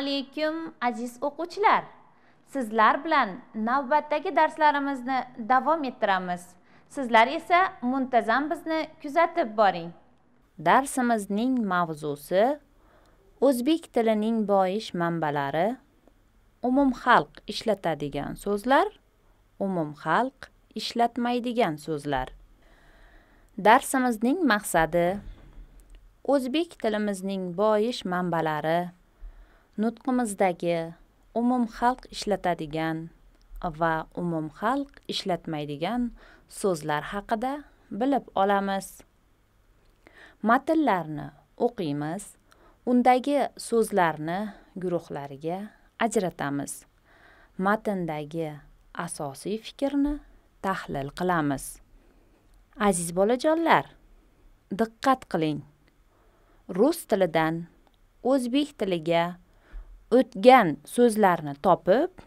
alaykum aziz o'quvchilar sizlar bilan navbatdagi darslarimizni davom ettiramiz sizlar esa muntazam bizni kuzatib boring darsimizning mavzusi o'zbek tilining boyish manbalari umumxalq ishlatadigan so'zlar umumxalq ishlatmaydigan so'zlar darsimizning maqsadi o'zbek tilimizning boyish manbalari nutqimizdagi umumxalq ishlatadigan va umumxalq ishlatmaydigan so'zlar haqida bilib olamiz matnlarni o'qiymiz undagi so'zlarni guruhlariga ajratamiz matndagi asosiy fikrni tahlil qilamiz aziz bolajonlar diqqat qiling rus tilidan o'zbek tiliga o'tgan so'zlarni topib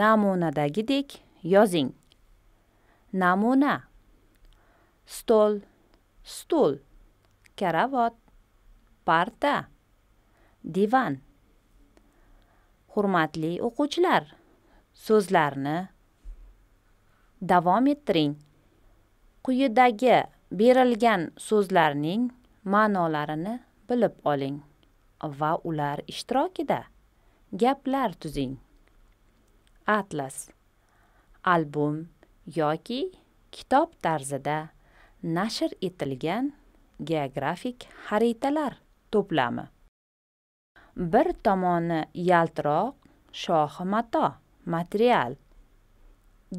namunadagidek yozing namuna stol stul karavot parta divan hurmatli o'quvchilar so'zlarni davom ettiring quyidagi berilgan so'zlarning ma'nolarini bilib oling va ular ishtirokida gaplar tuzing atlas albom yoki kitob tarzida nashr etilgan geografik xaritalar to'plami bir tomoni yaltiroq shohi mato material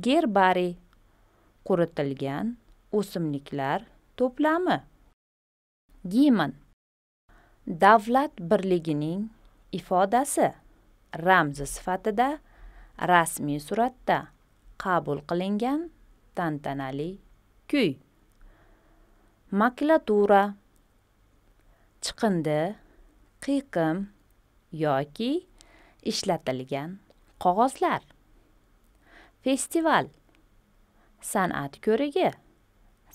gerbari quritilgan o'simliklar to'plami gimn davlat birligining ifodasi ramzi sifatida rasmiy suratda qabul qilingan tantanali kuy maklatura chiqindi qiyqim yoki ishlatilgan qog'ozlar festival san'at ko'rigi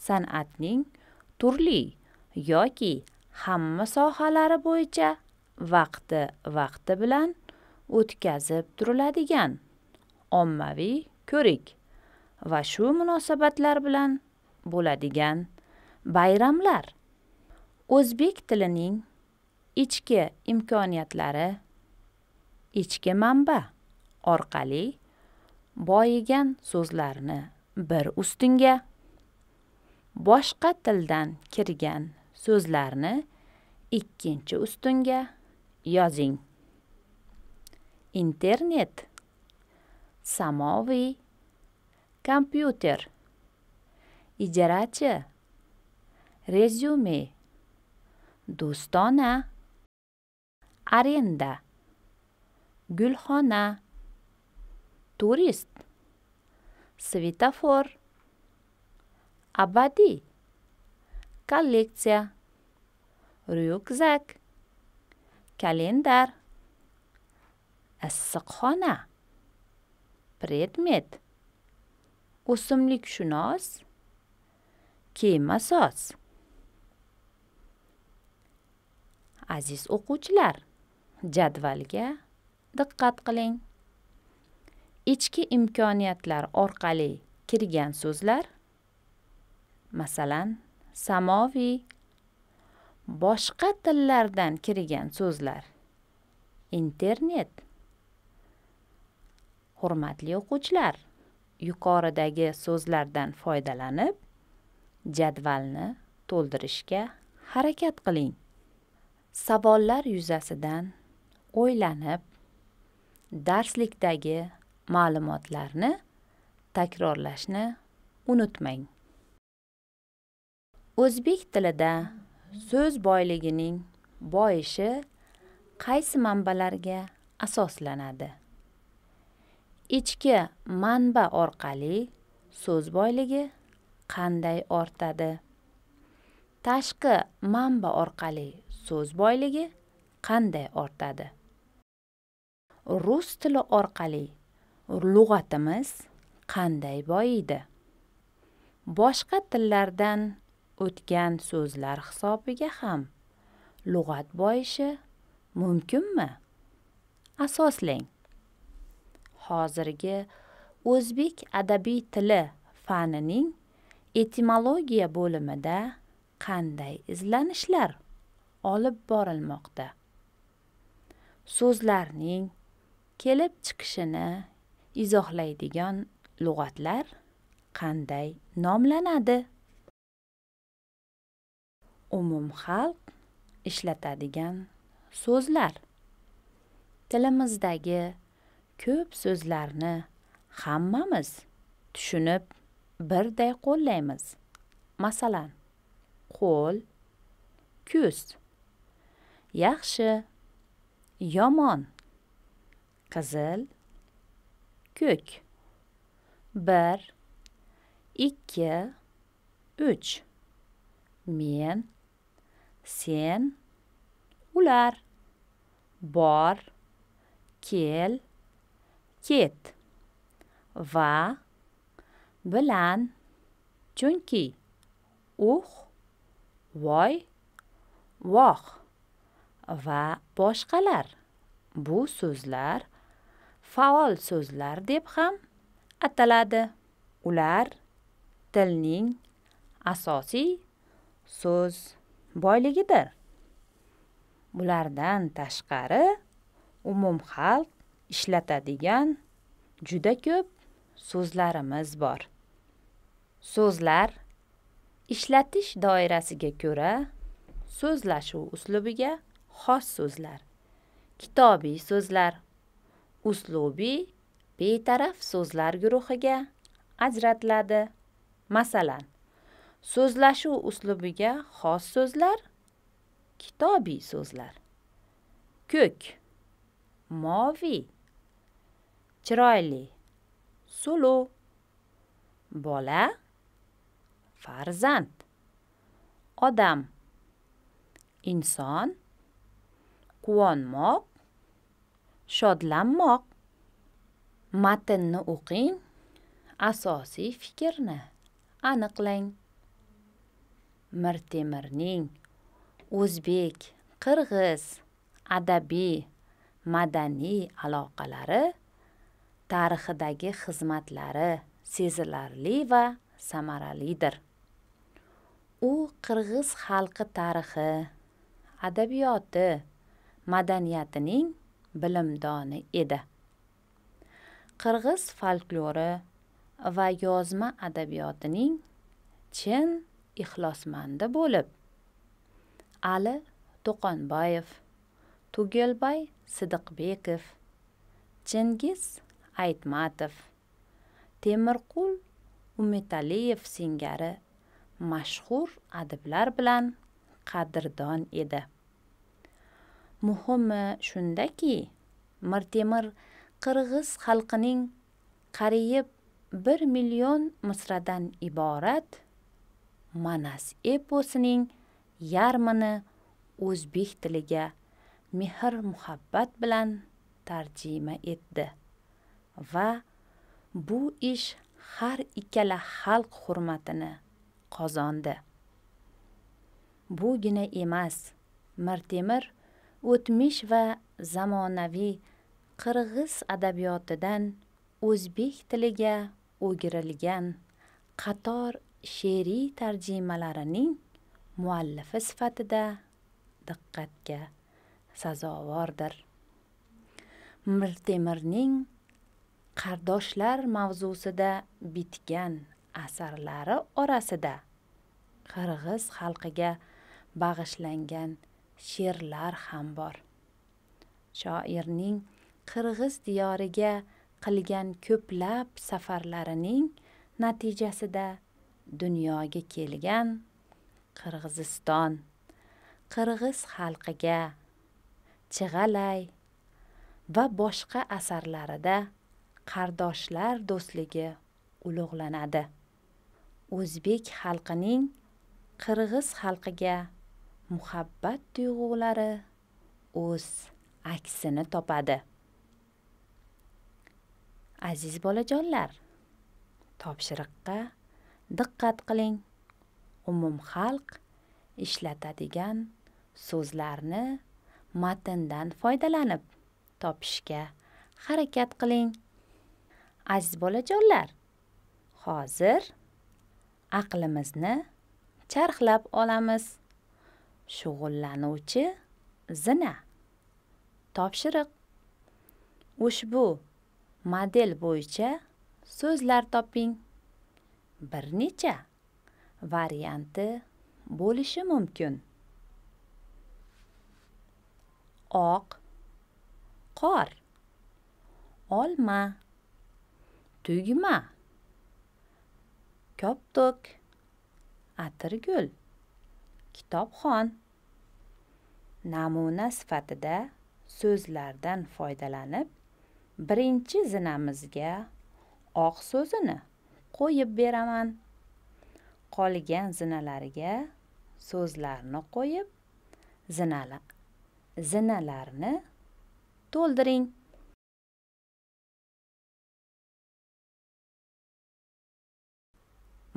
san'atning turli yoki hamma sohalari bo'yicha vaqti vaqti bilan o'tkazib turiladigan ommaviy ko'rik va shu munosabatlar bilan bo'ladigan bayramlar o'zbek tilining ichki imkoniyatlari ichki manba orqali boyigan so'zlarni bir ustunga boshqa tildan kirgan so'zlarni ikkinchi ustunga yozing интернет samoviy kompyuter ijarachi rezyume do'stona arenda gulxona turist svetofor abadiy kolleksiya ryukzak kalendar issiqxona predmet o'simlikshunos kemasoz aziz o'quvchilar jadvalga diqqat qiling ichki imkoniyatlar orqali kirgan so'zlar masalan samoviy boshqa tillardan kirgan so'zlar internet hurmatli o'quvchilar yuqoridagi so'zlardan foydalanib jadvalni to'ldirishga harakat qiling savollar yuzasidan o'ylanib darslikdagi ma'lumotlarni takrorlashni unutmang o'zbek tilida so'z boyligining boyishi qaysi manbalarga asoslanadi ichki manba orqali so'z boyligi qanday ortadi tashqi manba orqali so'z boyligi qanday ortadi rus tili orqali lug'atimiz qanday boyiydi boshqa tillardan o'tgan so'zlar hisobiga ham lug'at boyishi mumkinmi asoslang hozirgi o'zbek adabiy tili fanining etimologiya bo'limida qanday izlanishlar olib borilmoqda so'zlarning kelib chiqishini izohlaydigan lug'atlar qanday nomlanadi umumxalq ishlatadigan so'zlar tilimizdagi ko'p so'zlarni hammamiz tushunib birday qo'llaymiz masalan qo'l ko'z yaxshi yomon qizil ko'k bir ikki uch men sen ular bor kel ket va bilan chunki uh voy voh va boshqalar bu so'zlar faol so'zlar deb ham ataladi ular tilning asosiy so'z boyligidir bulardan tashqari umumxalq ishlatadigan juda ko'p so'zlarimiz bor so'zlar ishlatish doirasiga ko'ra so'zlashuv uslubiga xos so'zlar kitobiy so'zlar uslubiy betaraf so'zlar guruhiga ajratiladi masalan so'zlashuv uslubiga xos so'zlar kitobiy so'zlar ko'k moviy chiroyli suluv bola farzand odam inson quvonmoq shodlanmoq matnni o'qing asosiy fikrni aniqlang mirtemirning o'zbek qirg'iz adabiy madaniy aloqalari tarixidagi xizmatlari sezilarli va samaralidir u qirg'iz xalqi tarixi adabiyoti madaniyatining bilimdoni edi qirg'iz folklori va yozma adabiyotining chin ixlosmandi bo'lib ali to'qonboyev tugelbay sidiqbekov Chingiz aytmatov temirqul umetaliyev singari mashhur adiblar bilan qadrdon edi muhimi shundaki mirtemir qirg'iz xalqining qariyib bir million misradan iborat manas eposining yarmini o'zbek tiliga mehr muhabbat bilan tarjima etdi va bu ish har ikkala xalq hurmatini qozondi bugina emas mirtemir o'tmish va zamonaviy qirg'iz adabiyotidan o'zbek tiliga o'girilgan qator she'riy tarjimalarining muallifi sifatida diqqatga sazovordir mirtemirning qardoshlar mavzusida bitgan asarlari orasida qirg'iz xalqiga bag'ishlangan she'rlar ham bor shoirning qirg'iz diyoriga qilgan ko'plab safarlarining natijasida dunyoga kelgan qirg'iziston qirg'iz xalqiga chig'alay va boshqa asarlarida qardoshlar do'stligi ulug'lanadi o'zbek xalqining qirg'iz xalqiga muhabbat tuyg'ulari o'z aksini topadi aziz bolajonlar topshiriqqa diqqat qiling umumxalq ishlatadigan so'zlarni matndan foydalanib topishga harakat qiling aziz bolajonlar hozir aqlimizni charxlab olamiz shug'ullanuvchi zina topshiriq ushbu model bo'yicha so'zlar toping bir necha varianti bo'lishi mumkin oq qor olma tugma koptok atirgul kitobxon namuna sifatida so'zlardan foydalanib birinchi zinamizga oq so'zini qo'yib beraman qolgan zinalarga so'zlarni qo'yib zinala zinalarni to'ldiring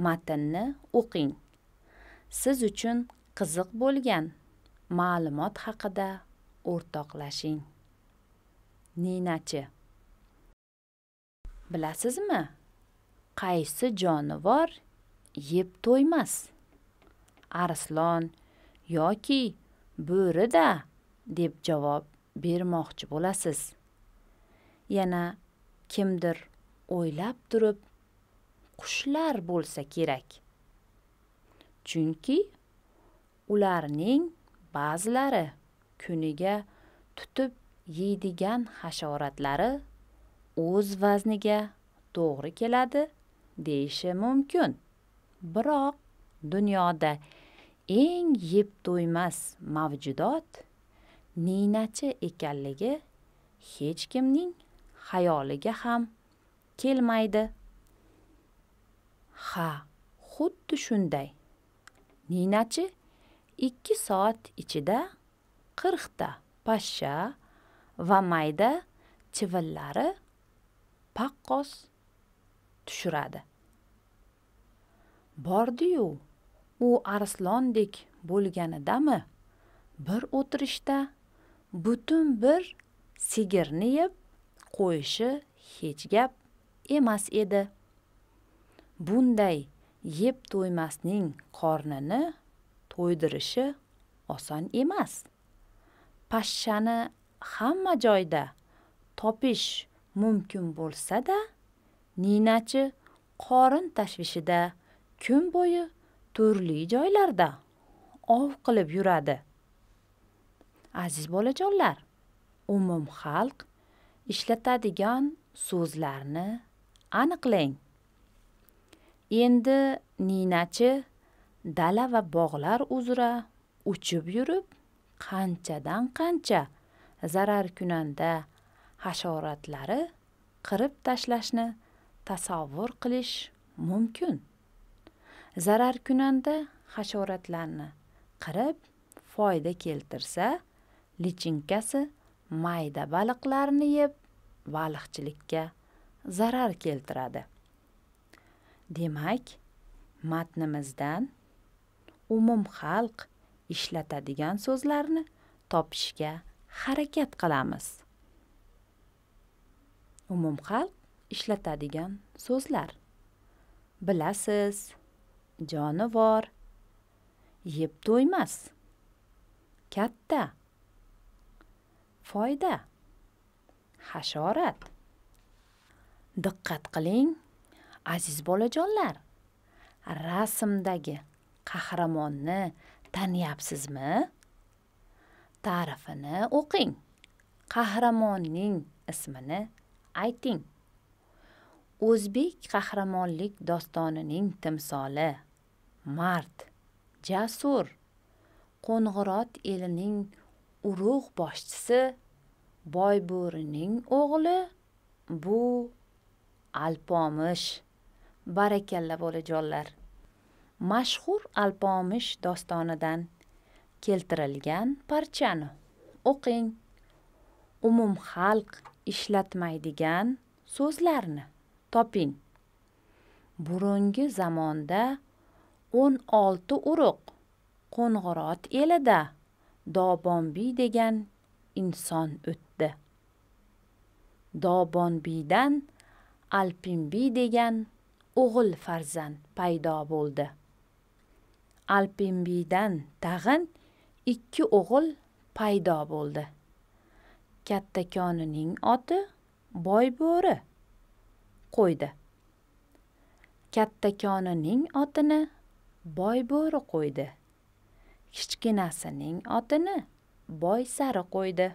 matnni o'qing siz uchun qiziq bo'lgan ma'lumot haqida o'rtoqlashing ninachi bilasizmi qaysi jonivor yeb to'ymas arslon yoki bo'rida deb javob bermoqchi bo'lasiz yana kimdir o'ylab turib qushlar bo'lsa kerak chunki ularning ba'zilari kuniga tutib yeydigan hasharotlari o'z vazniga to'g'ri keladi deyishi mumkin biroq dunyoda eng yeb to'ymas mavjudot ninachi ekanligi hech kimning xayoliga ham kelmaydi ha xuddi shunday ninachi ikki soat ichida qirqta pashsha va mayda chivillari paqqos tushiradi bordiyu u arslondek bo'lganidami bir o'tirishda butun bir sigirni yeb qo'yishi hech gap emas edi bunday yeb to'ymasning qornini to'ydirishi oson emas pashshani hamma joyda topish mumkin bo'lsa da ninachi qorin tashvishida kun bo'yi turli joylarda ov qilib yuradi aziz bolajonlar umumxalq ishlatadigan so'zlarni aniqlang endi ninachi dala va bog'lar uzra uchib yurib qanchadan qancha zarar kunanda hasharotlari qirib tashlashni tasavvur qilish mumkin zarar kunanda hasharotlarni qirib foyda keltirsa lichinkasi mayda baliqlarni yeb baliqchilikka zarar keltiradi demak matnimizdan umum xalq ishlatadigan so'zlarni topishga harakat qilamiz umum xalq ishlatadigan so'zlar bilasiz jonivor yeb to'ymas katta foyda hasharat diqqat qiling aziz bolajonlar rasmdagi qahramonni taniyapsizmi ta'rifini o'qing qahramonning ismini ayting o'zbek qahramonlik dostonining timsoli mard jasur qo'ng'irot elining urug' boshchisi boybo'rining o'g'li bu alpomish barakalla bolajonlar mashhur alpomish dostonidan keltirilgan parchani o'qing umum xalq ishlatmaydigan so'zlarni toping burungi zamonda o'n olti urug' qo'ng'irot elida dobonbiy degan inson o'tdi dobonbiydan alpinbiy degan o'g'il farzand paydo bo'ldi alpinbiydan tag'in ikki o'g'il paydo bo'ldi kattakonining oti boy bo'ri qo'ydi kattakonining otini boy bo'ri qo'ydi kichkinasining otini boy sari qo'ydi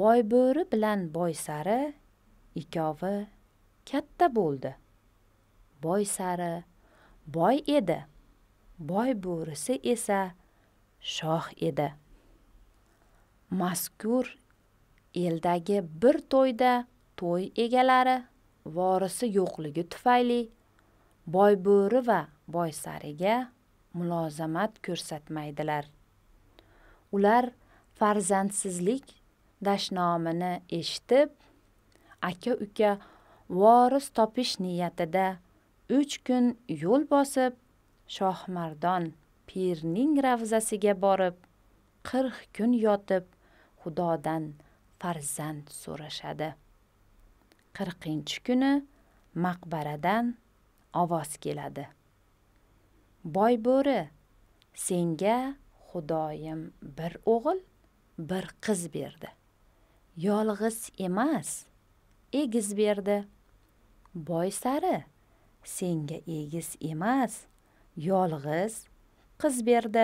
boy bo'ri bilan boy sari ikkovi katta bo'ldi boy sari boy edi boy bo'risi esa shoh edi mazkur eldagi bir to'yda to'y egalari vorisi yo'qligi tufayli boy bo'ri va boy sariga mulozamat ko'rsatmaydilar ular farzandsizlik dashnomini eshitib aka uka voris topish niyatida uch kun yo'l bosib shohmardon pirning ravzasiga borib qirq kun yotib xudodan farzand so'rashadi qirqinchi kuni maqbaradan ovoz keladi boy bo'ri senga xudoyim bir o'g'il bir qiz berdi yolg'iz emas egiz berdi boy sari senga egiz emas yolg'iz qiz berdi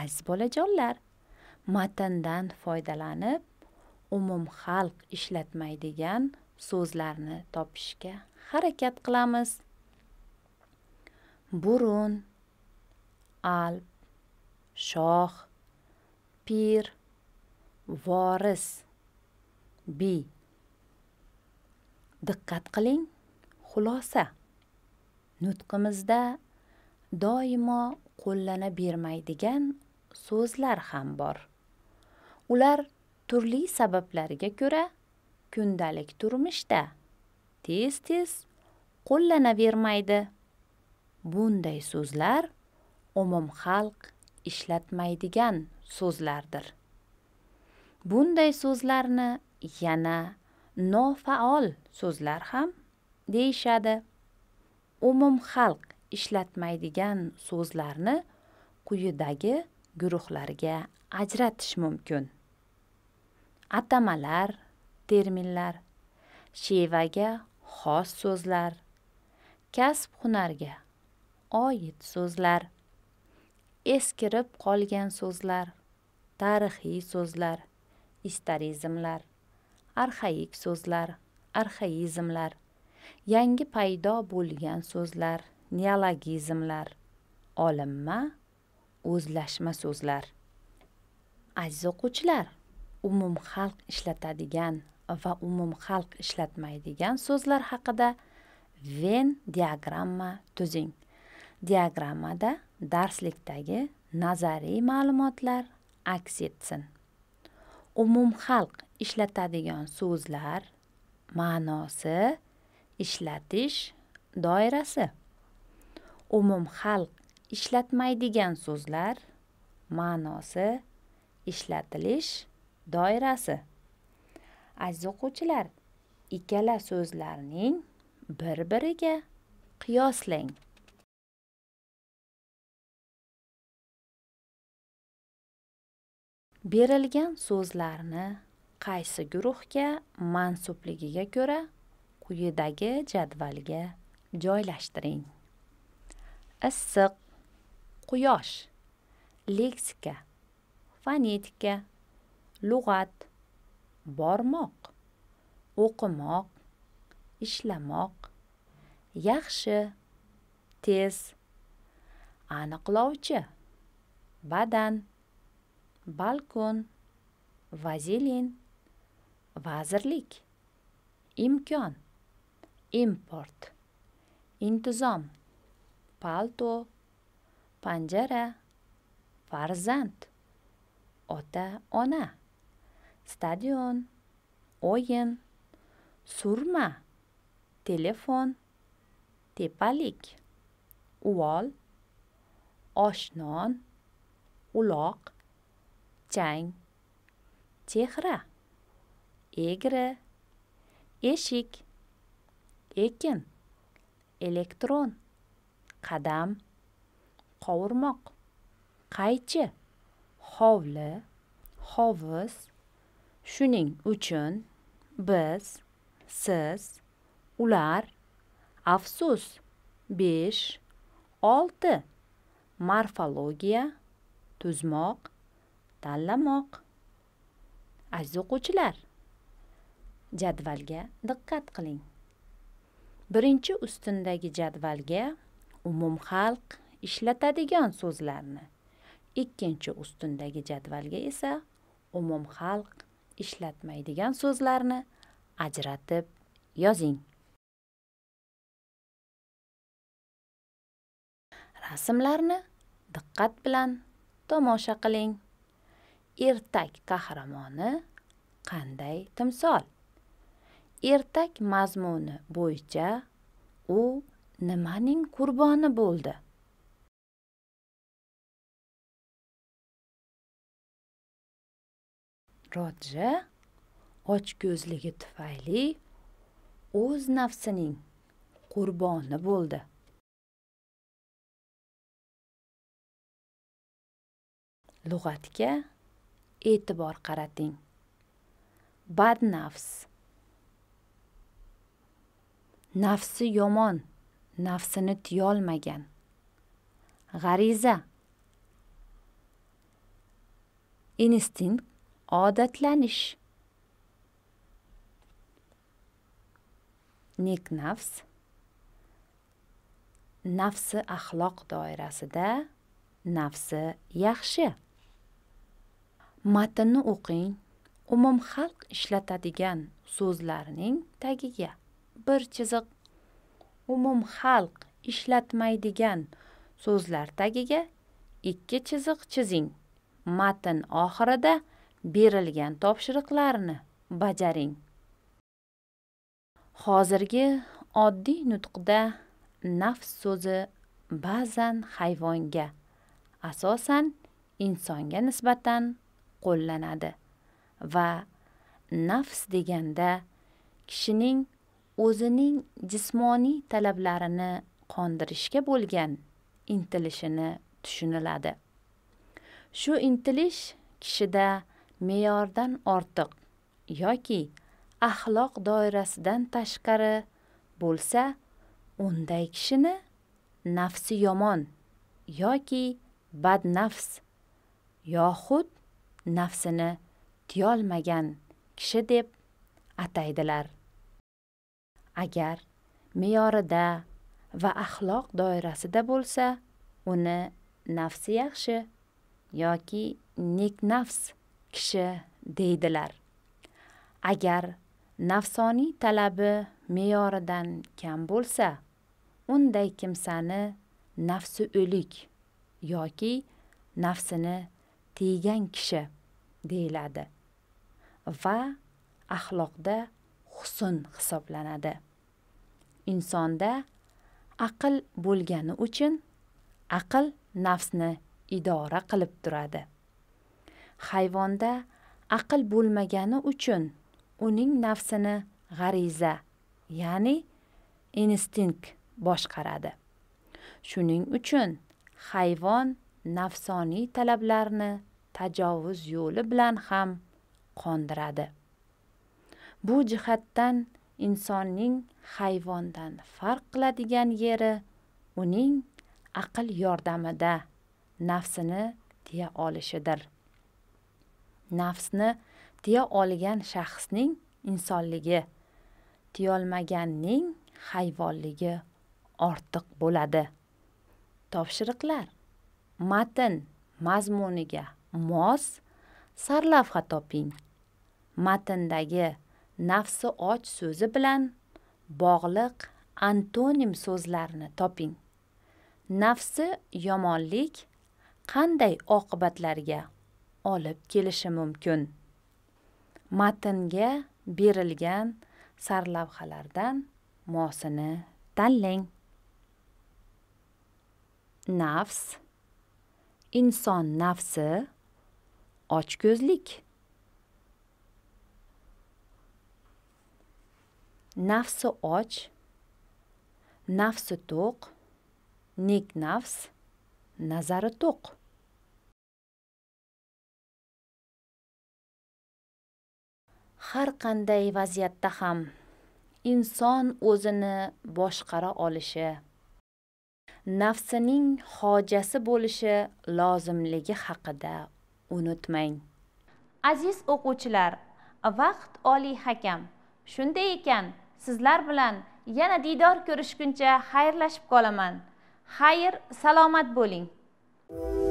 aziz bolajonlar matndan foydalanib umumxalq ishlatmaydigan so'zlarni topishga harakat qilamiz burun alp shoh pir voris bi diqqat qiling xulosa nutqimizda doimo qo'llana bermaydigan so'zlar ham bor ular turli sabablarga ko'ra kundalik turmushda tez tez qo'llanavermaydi bunday so'zlar umumxalq ishlatmaydigan so'zlardir bunday so'zlarni yana nofaol so'zlar ham deyishadi umumxalq ishlatmaydigan so'zlarni quyidagi guruhlarga ajratish mumkin atamalar terminlar shevaga xos so'zlar kasb hunarga oid so'zlar eskirib qolgan so'zlar tarixiy so'zlar istorizmlar arxaik so'zlar arxaizmlar yangi paydo bo'lgan so'zlar neologizmlar olinma o'zlashma so'zlar aziz o'quvchilar umumxalq ishlatadigan va umumxalq ishlatmaydigan so'zlar haqida ven diagramma tuzing diagrammada darslikdagi nazariy ma'lumotlar aks etsin umumxalq ishlatadigan so'zlar ma'nosi ishlatish doirasi umumxalq ishlatmaydigan so'zlar ma'nosi ishlatilish doirasi aziz o'quvchilar ikkala so'zlarning bir biriga qiyoslang berilgan so'zlarni qaysi guruhga mansubligiga ko'ra quyidagi jadvalga joylashtiring issiq quyosh leksika fonetika lug'at bormoq o'qimoq ishlamoq yaxshi tez aniqlovchi badan balkon vazelin vazirlik imkon import intizom palto panjara farzand ota ona stadion o'yin surma telefon tepalik uvol oshnon uloq chang chehra egri eshik ekin elektron qadam qovurmoq qaychi hovli hovuz shuning uchun biz siz ular afsus besh olti morfologiya tuzmoq tanlamoq aziz o'quvchilar jadvalga diqqat qiling birinchi ustundagi jadvalga umumxalq ishlatadigan so'zlarni ikkinchi ustundagi jadvalga esa umumxalq ishlatmaydigan so'zlarni ajratib yozing rasmlarni diqqat bilan tomosha qiling ertak qahramoni qanday timsol ertak mazmuni bo'yicha u nimaning qurboni bo'ldi roja ochko'zligi tufayli o'z nafsining qurboni bo'ldi lug'atga e'tibor qarating badnafs nafsi yomon nafsini tiyolmagan g'ariza instinkt odatlanish nafs nafsi axloq doirasida nafsi yaxshi matnni o'qing umumxalq ishlatadigan so'zlarning tagiga bir chiziq umum xalq ishlatmaydigan so'zlar tagiga ikki chiziq chizing matn oxirida berilgan topshiriqlarni bajaring hozirgi oddiy nutqda nafs so'zi ba'zan hayvonga asosan insonga nisbatan qo'llanadi va nafs deganda kishining o'zining jismoniy talablarini qondirishga bo'lgan intilishini tushuniladi shu intilish kishida me'yordan ortiq yoki axloq doirasidan tashqari bo'lsa unday kishini nafsi yomon yoki badnafs yoxud nafsini tiyolmagan kishi deb ataydilar agar me'yorida va axloq doirasida bo'lsa uni nafsi yaxshi yoki nek nafs kishi deydilar agar nafsoniy talabi me'yoridan kam bo'lsa unday kimsani nafsi o'lik yoki nafsini tiygan kishi deyiladi va axloqda husn hisoblanadi insonda aql bo'lgani uchun aql nafsni idora qilib turadi hayvonda aql bo'lmagani uchun uning nafsini g'ariza ya'ni instinkt boshqaradi shuning uchun hayvon nafsoniy talablarni tajovuz yo'li bilan ham qondiradi bu jihatdan insonning hayvondan farq qiladigan yeri uning aql yordamida nafsini tiya olishidir nafsni tiya olgan shaxsning insonligi tiyolmaganning hayvonligi ortiq bo'ladi topshiriqlar matn mazmuniga mos sarlavha toping matndagi nafsi och so'zi bilan bog'liq antonim so'zlarni toping nafsi yomonlik qanday oqibatlarga olib kelishi mumkin matnga berilgan sarlavhalardan mosini tanlang nafs inson nafsi ochko'zlik nafsi och nafsi to'q nek nafs nazari to'q har qanday vaziyatda ham inson o'zini boshqara olishi nafsining hojasi bo'lishi lozimligi haqida unutmang aziz o'quvchilar vaqt oliy hakam shunday ekan sizlar bilan yana diydor ko'rishguncha xayrlashib qolaman xayr salomat bo'ling